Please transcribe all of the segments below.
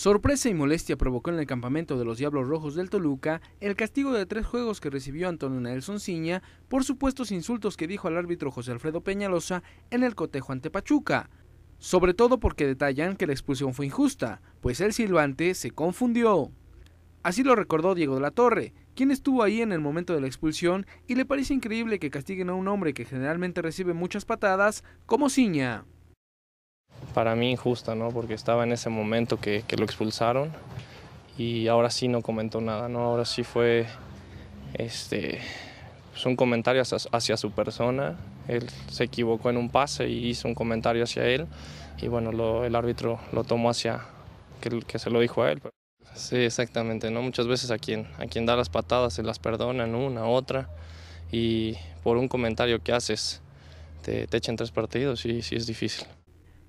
Sorpresa y molestia provocó en el campamento de los Diablos Rojos del Toluca el castigo de tres juegos que recibió Antonio Nelson Ciña por supuestos insultos que dijo al árbitro José Alfredo Peñalosa en el cotejo ante Pachuca. Sobre todo porque detallan que la expulsión fue injusta, pues el silbante se confundió. Así lo recordó Diego de la Torre, quien estuvo ahí en el momento de la expulsión y le parece increíble que castiguen a un hombre que generalmente recibe muchas patadas como Ciña para mí injusta, ¿no? Porque estaba en ese momento que, lo expulsaron y ahora sí no comentó nada, ¿no? Ahora sí fue este, son pues, un comentario hacia, su persona. Él se equivocó en un pase y hizo un comentario hacia él. Y bueno, el árbitro lo tomó hacia que, que, se lo dijo a él. Pues. Sí, exactamente, ¿no? Muchas veces a quien, a quien da las patadas se las perdonan una, otra. Y por un comentario que haces te, te echan tres partidos y sí es difícil.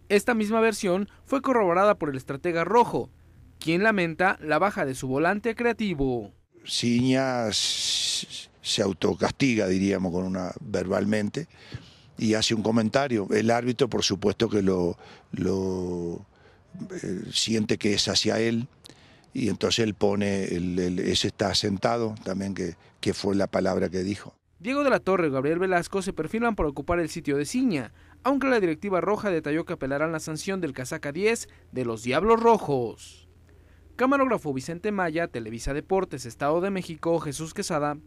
Esta misma versión fue corroborada por el estratega rojo, quien lamenta la baja de su volante creativo. Ciña se autocastiga, diríamos, con una verbalmente y hace un comentario. El árbitro, por supuesto, que lo, eh, siente que es hacia él y entonces él pone, ese está sentado también, que, fue la palabra que dijo. Diego de la Torre y Gabriel Velasco se perfilan por ocupar el sitio de Ciña, aunque la directiva roja detalló que apelarán la sanción del casaca 10 de los Diablos Rojos. Camarógrafo Vicente Maya, Televisa Deportes, Estado de México, Jesús Quesada.